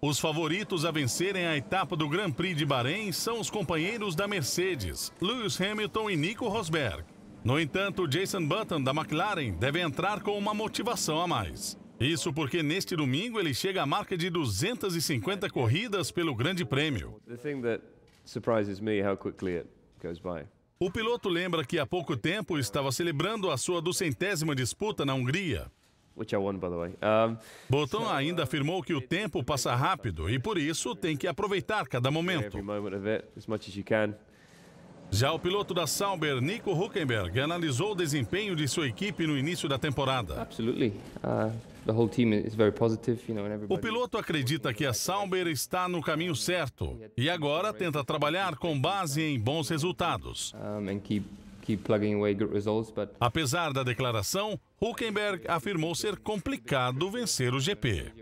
Os favoritos a vencerem a etapa do Grand Prix de Bahrein são os companheiros da Mercedes, Lewis Hamilton e Nico Rosberg. No entanto, Jason Button da McLaren deve entrar com uma motivação a mais. Isso porque neste domingo ele chega à marca de 250 corridas pelo Grande Prêmio. O piloto lembra que há pouco tempo estava celebrando a sua duzentésima disputa na Hungria which I won, by the way. Um, Bolton so, ainda uh, afirmou que o tempo passa rápido e por isso tem que aproveitar cada momento. Já o piloto da Sauber, Nico Huckenberg, analisou o desempenho de sua equipe no início da temporada. O piloto acredita que a Sauber está no caminho certo e agora tenta trabalhar com base em bons resultados. Apesar da declaração, Huckenberg afirmou ser complicado vencer o GP.